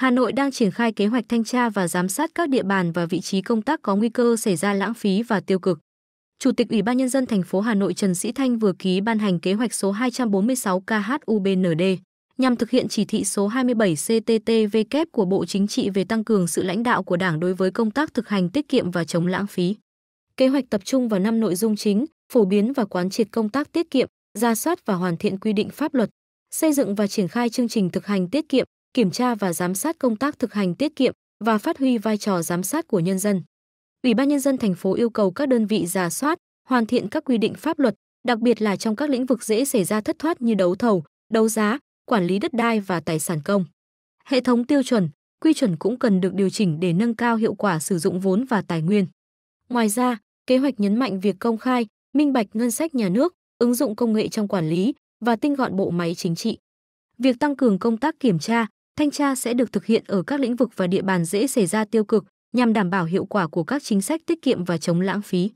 Hà Nội đang triển khai kế hoạch thanh tra và giám sát các địa bàn và vị trí công tác có nguy cơ xảy ra lãng phí và tiêu cực. Chủ tịch Ủy ban nhân dân thành phố Hà Nội Trần Sĩ Thanh vừa ký ban hành kế hoạch số 246 KHUBND nhằm thực hiện chỉ thị số 27 CTTVK e của Bộ Chính trị về tăng cường sự lãnh đạo của Đảng đối với công tác thực hành tiết kiệm và chống lãng phí. Kế hoạch tập trung vào 5 nội dung chính, phổ biến và quán triệt công tác tiết kiệm, ra soát và hoàn thiện quy định pháp luật, xây dựng và triển khai chương trình thực hành tiết kiệm, kiểm tra và giám sát công tác thực hành tiết kiệm và phát huy vai trò giám sát của nhân dân. Ủy ban nhân dân thành phố yêu cầu các đơn vị giả soát, hoàn thiện các quy định pháp luật, đặc biệt là trong các lĩnh vực dễ xảy ra thất thoát như đấu thầu, đấu giá, quản lý đất đai và tài sản công. Hệ thống tiêu chuẩn, quy chuẩn cũng cần được điều chỉnh để nâng cao hiệu quả sử dụng vốn và tài nguyên. Ngoài ra, kế hoạch nhấn mạnh việc công khai, minh bạch ngân sách nhà nước, ứng dụng công nghệ trong quản lý và tinh gọn bộ máy chính trị. Việc tăng cường công tác kiểm tra, Thanh tra sẽ được thực hiện ở các lĩnh vực và địa bàn dễ xảy ra tiêu cực nhằm đảm bảo hiệu quả của các chính sách tiết kiệm và chống lãng phí.